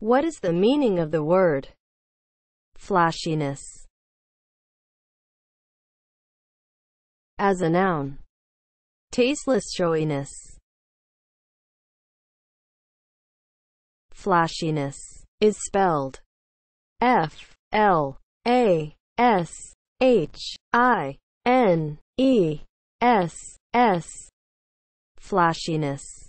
What is the meaning of the word flashiness? As a noun, tasteless showiness, flashiness is spelled F L A S H I N E S S flashiness.